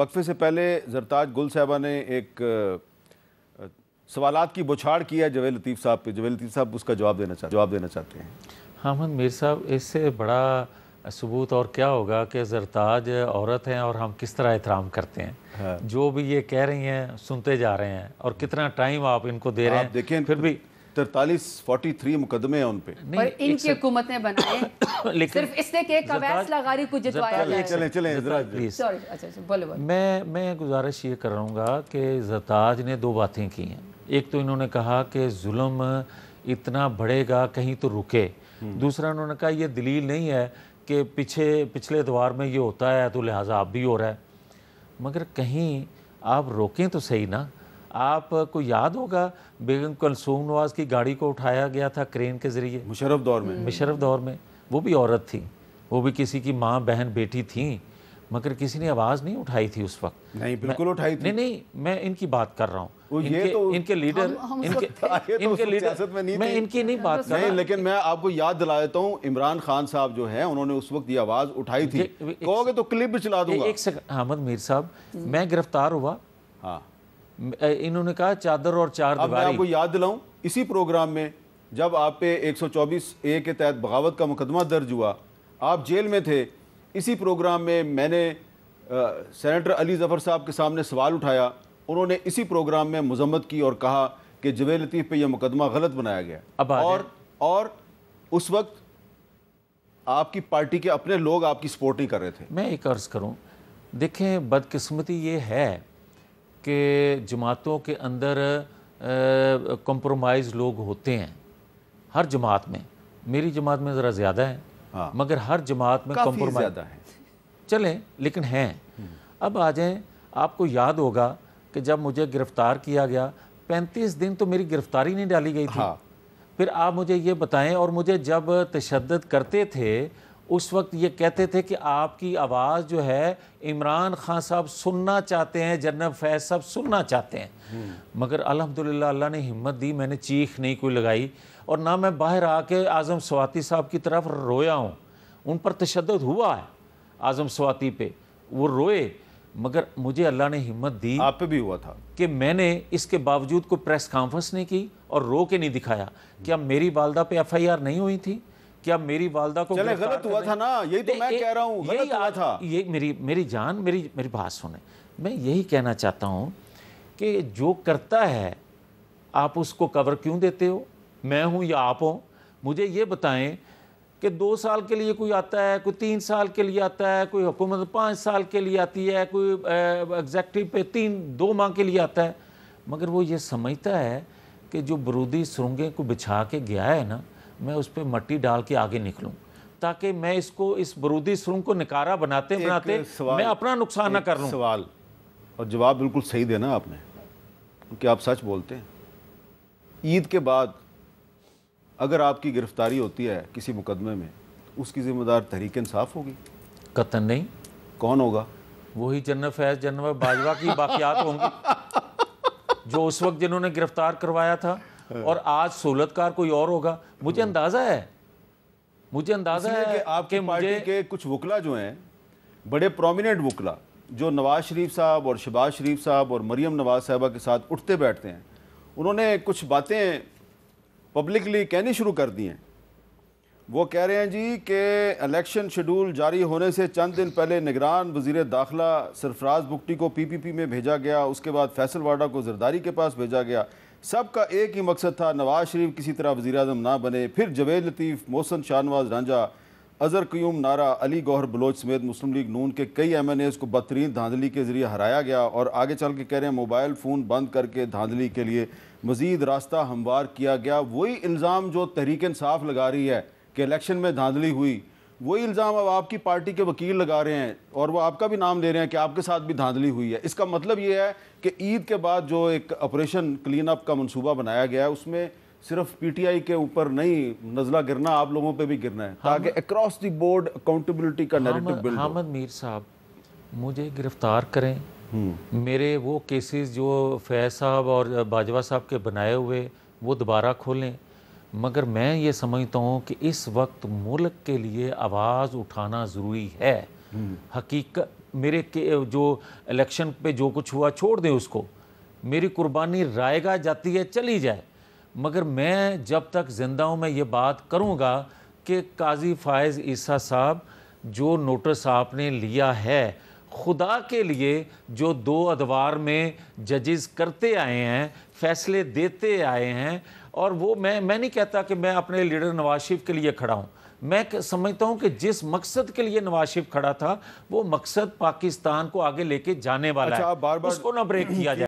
वक्फे से पहले जरताज गुल साहबा ने एक सवालात की बुछाड़ किया जवेल लतीफ़ साहब पे जवेद लतीफ़ साहब उसका जवाब देना चाहते जवाब देना चाहते हैं हाँ मन मीर साहब इससे बड़ा सबूत और क्या होगा कि जरताज औरत हैं और हम किस तरह एहतराम करते हैं हाँ। जो भी ये कह रही हैं सुनते जा रहे हैं और कितना टाइम आप इनको दे रहे हैं देखें फिर भी तरतालीस फोर्टी थ्री मुकदमे हैं उनपे इनकी हुकूमत ने बनाए सिर्फ इसने के लगारी को जितवाया जाए चलें अच्छा, अच्छा, मैं मैं गुजारिश ये करूँगा कि जताज ने दो बातें की हैं एक तो इन्होंने कहा कि जुल्म इतना बढ़ेगा कहीं तो रुके हम्म। दूसरा उन्होंने कहा यह दलील नहीं है कि पीछे पिछले दौर में ये होता है तो लिहाजा अब भी हो रहा है मगर कहीं आप रोकें तो सही ना आपको याद होगा बेगम कलसूम नवाज़ की गाड़ी को उठाया गया था क्रेन के ज़रिए मुशरफ दौर में मुशरफ दौर में वो भी औरत थी वो भी किसी की माँ बहन बेटी थी मगर किसी ने आवाज़ नहीं उठाई थी उस वक्त नहीं बिल्कुल उठाई थी नहीं नहीं मैं इनकी बात कर रहा हूँ इनके, तो इनके लीडर हम, हम इनके, तो इनके लीडर में नहीं मैं इनकी नहीं बात कर रहा लेकिन मैं आपको याद दिला देता हूँ इमरान खान साहब जो है उन्होंने उस वक्त ये आवाज़ उठाई थी कहोगे तो क्लिप चला दूंगा एक सेकंड अहमद मीर साहब मैं गिरफ्तार हुआ हाँ इन्होंने कहा चादर और चार अब मैं आपको याद दिलाऊं इसी प्रोग्राम में जब आप पे 124 ए के तहत बगावत का मुकदमा दर्ज हुआ आप जेल में थे इसी प्रोग्राम में मैंने आ, सेनेटर अली ज़फ़र साहब के सामने सवाल उठाया उन्होंने इसी प्रोग्राम में मजम्मत की और कहा कि जवे लतीफ़ पे यह मुकदमा गलत बनाया गया अब और और उस वक्त आपकी पार्टी के अपने लोग आपकी सपोर्ट नहीं कर रहे थे मैं एक अर्ज़ करूँ देखें बदकिस्मती ये है कि जमातों के अंदर कंप्रोमाइज़ लोग होते हैं हर जमात में मेरी जमात में ज़रा ज़्यादा है हाँ। मगर हर जमात में ज़्यादा है चलें लेकिन हैं हम्म। अब आ जाएं आपको याद होगा कि जब मुझे गिरफ़्तार किया गया पैंतीस दिन तो मेरी गिरफ़्तारी नहीं डाली गई थी हाँ। फिर आप मुझे ये बताएं और मुझे जब तशद करते थे उस वक्त ये कहते थे कि आपकी आवाज़ जो है इमरान खान साहब सुनना चाहते हैं जनरल फैज़ साहब सुनना चाहते हैं मगर अल्हम्दुलिल्लाह अल्लाह ने हिम्मत दी मैंने चीख नहीं कोई लगाई और ना मैं बाहर आके आज़म स्वाति साहब की तरफ रोया हूँ उन पर तशद हुआ है आज़म स्वाति पे वो रोए मगर मुझे अल्लाह ने हिम्मत दी आप पे भी हुआ था कि मैंने इसके बावजूद कोई प्रेस कॉन्फ्रेंस नहीं की और रो के नहीं दिखाया क्या मेरी वालदा पे एफआईआर नहीं हुई थी क्या मेरी वालदा को चले गलत हुआ था ना यही तो मैं कह रहा हूँ यही हुआ था ये मेरी मेरी जान मेरी मेरी बात सुने मैं यही कहना चाहता हूँ कि जो करता है आप उसको कवर क्यों देते हो मैं हूँ या आप हो मुझे ये बताएं कि दो साल के लिए कोई आता है कोई तीन साल के लिए आता है कोई हुकूमत पाँच साल के लिए आती है कोई एग्जैक्टिव पे तीन दो माह के लिए आता है मगर वो ये समझता है कि जो बरूदी सुरंगें को बिछा के गया है ना मैं उस पर मट्टी डाल के आगे निकलूँ ताकि मैं इसको इस बरूदी सुरंग को निकारा बनाते बनाते मैं अपना नुकसान ना कर लूँ सवाल और जवाब बिल्कुल सही देना आपने क्योंकि आप सच बोलते हैं ईद के बाद अगर आपकी गिरफ्तारी होती है किसी मुकदमे में तो उसकी जिम्मेदार तहरीक इंसाफ होगी कतन नहीं कौन होगा वही जन्नत फैज जन्नत बाजवा की बाकियात होंगी जो उस वक्त जिन्होंने गिरफ्तार करवाया था हाँ। और आज सहूलतकार कोई और होगा मुझे हाँ। अंदाज़ा है मुझे अंदाज़ा है कि आपके मुझे के कुछ वकला जो हैं बड़े प्रोमिनेंट वकला जो नवाज शरीफ साहब और शबाज शरीफ साहब और मरियम नवाज साहबा के साथ उठते बैठते हैं उन्होंने कुछ बातें पब्लिकली कहनी शुरू कर दी हैं वो कह रहे हैं जी कि इलेक्शन शेड्यूल जारी होने से चंद दिन पहले निगरान वजीर दाखिला सरफराज बुकटी को पी पी पी में भेजा गया उसके बाद फैसलवाडा को जरदारी के पास भेजा गया सबका एक ही मकसद था नवाज शरीफ किसी तरह वजी अजम ना बने फिर जवेद लतीफ़ मोहसन शाहनवाज रांझा अज़र क्यूम नारा अली गौहर बलोच समेत मुस्लिम लीग नून के कई एम एन एज़ को बदतरीन धांधली के ज़रिए हराया गया और आगे चल के कह रहे हैं मोबाइल फ़ोन बंद करके धांधली के लिए मज़ीद रास्ता हमवार किया गया वही इल्ज़ाम जो तहरीक इंसाफ लगा रही है कि इलेक्शन में धांधली हुई वही इल्ज़ाम अब आपकी पार्टी के वकील लगा रहे हैं और वो आपका भी नाम ले रहे हैं कि आपके साथ भी धांधली हुई है इसका मतलब ये है कि ईद के बाद जो एक ऑपरेशन क्लीन अप का मनसूबा बनाया गया है उसमें सिर्फ पीटीआई के ऊपर नहीं नजला गिरना आप लोगों पे भी गिरना है ताकि अक्रॉस द बोर्ड अकाउंटेबिलिटी का नैरेटिव बिल्ड हामद मीर साहब मुझे गिरफ्तार करें हम्म। मेरे वो केसेस जो फैज साहब और बाजवा साहब के बनाए हुए वो दोबारा खोलें मगर मैं ये समझता हूँ कि इस वक्त मुल्क के लिए आवाज़ उठाना ज़रूरी है हम्म। हकीकत मेरे के जो इलेक्शन पे जो कुछ हुआ छोड़ दें उसको मेरी कुर्बानी रायगा जाती है चली जाए मगर मैं जब तक ज़िंदा हूँ मैं ये बात करूँगा कि काजी फ़ायज़ ईसा साहब जो नोटिस आपने लिया है खुदा के लिए जो दो अदवार में जजेस करते आए हैं फैसले देते आए हैं और वो मैं मैं नहीं कहता कि मैं अपने लीडर नवाज शरीफ के लिए खड़ा हूँ मैं समझता हूँ कि जिस मकसद के लिए नवाज शरीफ खड़ा था वो मकसद पाकिस्तान को आगे लेके जाने वाला अच्छा, है बार बार उसको ना ब्रेक किया जाए